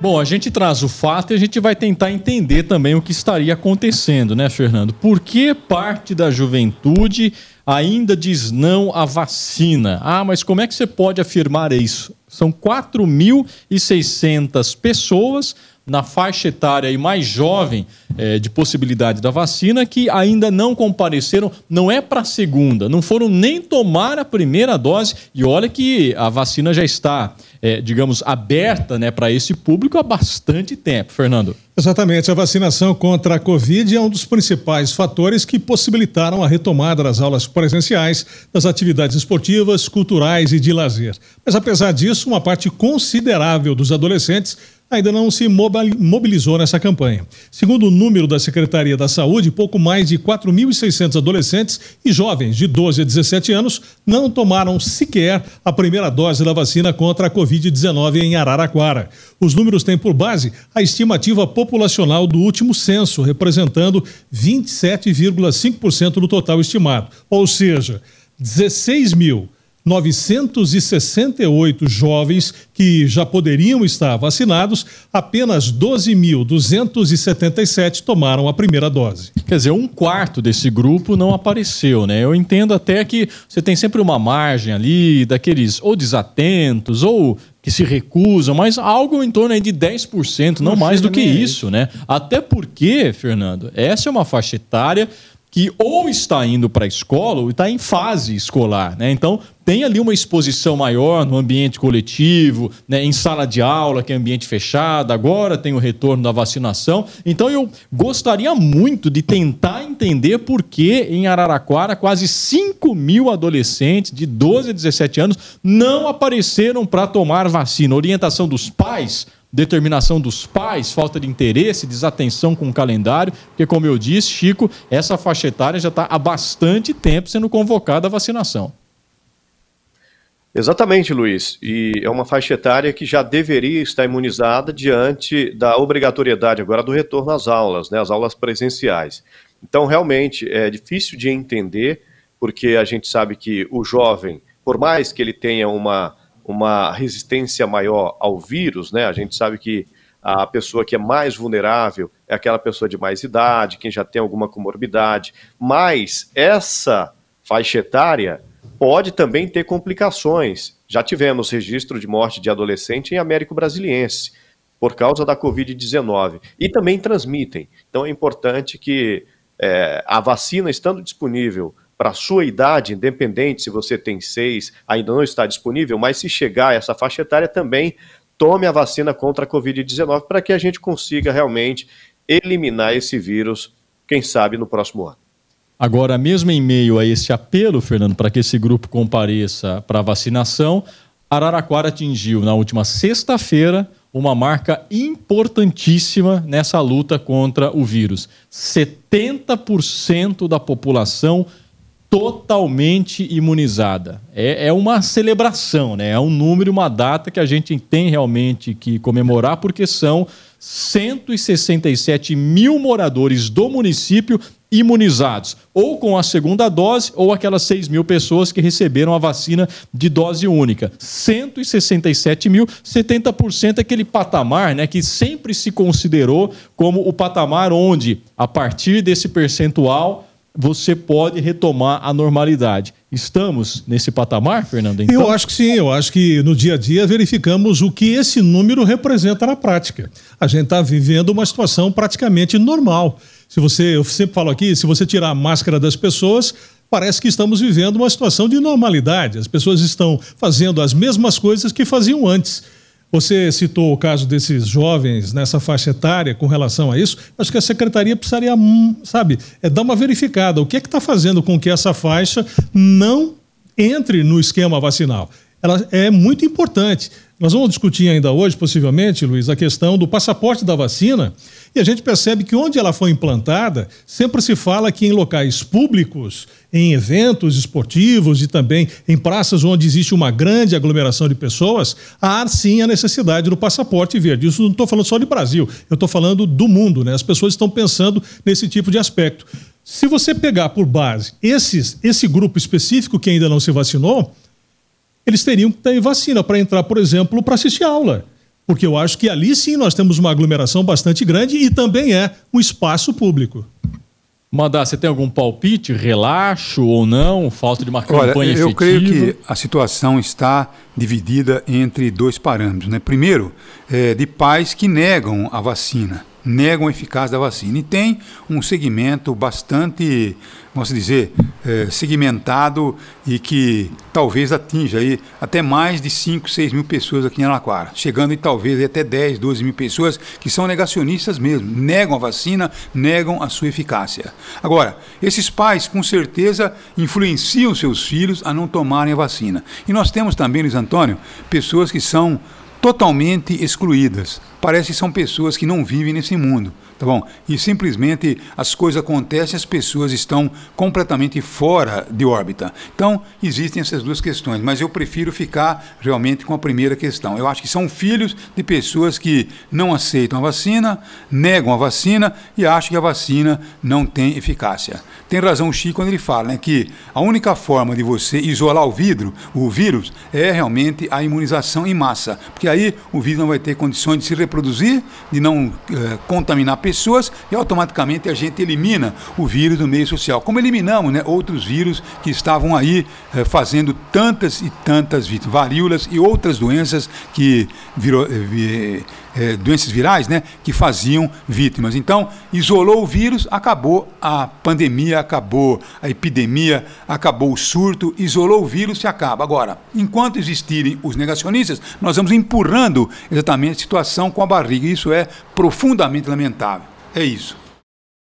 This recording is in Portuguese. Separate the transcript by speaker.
Speaker 1: Bom, a gente traz o fato e a gente vai tentar entender também o que estaria acontecendo, né, Fernando? Por que parte da juventude ainda diz não à vacina? Ah, mas como é que você pode afirmar isso? São 4.600 pessoas na faixa etária e mais jovem é, de possibilidade da vacina que ainda não compareceram, não é para a segunda, não foram nem tomar a primeira dose. E olha que a vacina já está, é, digamos, aberta né, para esse público há bastante tempo, Fernando.
Speaker 2: Exatamente. A vacinação contra a Covid é um dos principais fatores que possibilitaram a retomada das aulas presenciais, das atividades esportivas, culturais e de lazer. Mas, apesar disso, uma parte considerável dos adolescentes ainda não se mobilizou nessa campanha. Segundo o número da Secretaria da Saúde, pouco mais de 4.600 adolescentes e jovens de 12 a 17 anos não tomaram sequer a primeira dose da vacina contra a Covid-19 em Araraquara. Os números têm por base a estimativa populacional do último censo, representando 27,5% do total estimado. Ou seja, 16 mil. 968 jovens que já poderiam estar vacinados,
Speaker 1: apenas 12.277 tomaram a primeira dose. Quer dizer, um quarto desse grupo não apareceu, né? Eu entendo até que você tem sempre uma margem ali daqueles ou desatentos ou que se recusam, mas algo em torno de 10%, não, não mais do que isso, né? Até porque, Fernando, essa é uma faixa etária que ou está indo para a escola ou está em fase escolar. Né? Então, tem ali uma exposição maior no ambiente coletivo, né? em sala de aula, que é ambiente fechado, agora tem o retorno da vacinação. Então, eu gostaria muito de tentar entender por que em Araraquara quase 5 mil adolescentes de 12 a 17 anos não apareceram para tomar vacina. Orientação dos pais determinação dos pais, falta de interesse, desatenção com o calendário, porque, como eu disse, Chico, essa faixa etária já está há bastante tempo sendo convocada à vacinação.
Speaker 3: Exatamente, Luiz. E é uma faixa etária que já deveria estar imunizada diante da obrigatoriedade agora do retorno às aulas, né, às aulas presenciais. Então, realmente, é difícil de entender, porque a gente sabe que o jovem, por mais que ele tenha uma uma resistência maior ao vírus, né? A gente sabe que a pessoa que é mais vulnerável é aquela pessoa de mais idade, quem já tem alguma comorbidade, mas essa faixa etária pode também ter complicações. Já tivemos registro de morte de adolescente em Américo Brasiliense por causa da Covid-19 e também transmitem. Então é importante que é, a vacina estando disponível para a sua idade, independente se você tem seis, ainda não está disponível, mas se chegar a essa faixa etária também, tome a vacina contra a Covid-19 para que a gente consiga realmente eliminar esse vírus, quem sabe no próximo ano.
Speaker 1: Agora, mesmo em meio a esse apelo, Fernando, para que esse grupo compareça para a vacinação, Araraquara atingiu na última sexta-feira uma marca importantíssima nessa luta contra o vírus. 70% da população totalmente imunizada. É, é, uma celebração, né? É um número, uma data que a gente tem realmente que comemorar, porque são 167 mil moradores do município imunizados, ou com a segunda dose, ou aquelas 6 mil pessoas que receberam a vacina de dose única. 167 mil, 70% é aquele patamar né, que sempre se considerou como o patamar onde, a partir desse percentual, você pode retomar a normalidade. Estamos nesse patamar, Fernando? Então? Eu acho
Speaker 2: que sim, eu acho que no dia a dia verificamos o que esse número representa na prática. A gente está vivendo uma situação praticamente normal. Se você, eu sempre falo aqui, se você tirar a máscara das pessoas, parece que estamos vivendo uma situação de normalidade. As pessoas estão fazendo as mesmas coisas que faziam antes. Você citou o caso desses jovens nessa faixa etária com relação a isso. Acho que a secretaria precisaria, hum, sabe, é dar uma verificada. O que é que está fazendo com que essa faixa não entre no esquema vacinal? Ela é muito importante. Nós vamos discutir ainda hoje, possivelmente, Luiz, a questão do passaporte da vacina. E a gente percebe que onde ela foi implantada, sempre se fala que em locais públicos em eventos esportivos e também em praças onde existe uma grande aglomeração de pessoas, há sim a necessidade do passaporte verde. Isso não estou falando só de Brasil, eu estou falando do mundo, né? As pessoas estão pensando nesse tipo de aspecto. Se você pegar por base esses, esse grupo específico que ainda não se vacinou, eles teriam que ter vacina para entrar, por exemplo, para assistir aula. Porque eu acho que ali sim nós temos uma aglomeração bastante grande e também é um espaço público.
Speaker 1: Mandar, você tem algum
Speaker 4: palpite, relaxo ou não, falta de uma campanha Olha, eu efetiva? creio que a situação está dividida entre dois parâmetros. Né? Primeiro, é, de pais que negam a vacina negam a eficácia da vacina. E tem um segmento bastante, vamos dizer, é, segmentado e que talvez atinja aí até mais de 5, 6 mil pessoas aqui em Alaquara, chegando e talvez até 10, 12 mil pessoas que são negacionistas mesmo, negam a vacina, negam a sua eficácia. Agora, esses pais com certeza influenciam seus filhos a não tomarem a vacina. E nós temos também, Luiz Antônio, pessoas que são totalmente excluídas parece que são pessoas que não vivem nesse mundo, tá bom? E simplesmente as coisas acontecem, as pessoas estão completamente fora de órbita. Então, existem essas duas questões, mas eu prefiro ficar realmente com a primeira questão. Eu acho que são filhos de pessoas que não aceitam a vacina, negam a vacina e acham que a vacina não tem eficácia. Tem razão o Chico quando ele fala né, que a única forma de você isolar o vidro, o vírus, é realmente a imunização em massa, porque aí o vírus não vai ter condições de se reproduzir, de não eh, contaminar pessoas e automaticamente a gente elimina o vírus do meio social. Como eliminamos né, outros vírus que estavam aí eh, fazendo tantas e tantas vítimas, varíolas e outras doenças que virou. Eh, é, doenças virais, né, que faziam vítimas. Então, isolou o vírus, acabou a pandemia, acabou a epidemia, acabou o surto, isolou o vírus, se acaba. Agora, enquanto existirem os negacionistas, nós vamos empurrando exatamente a situação com a barriga. Isso é profundamente lamentável. É isso.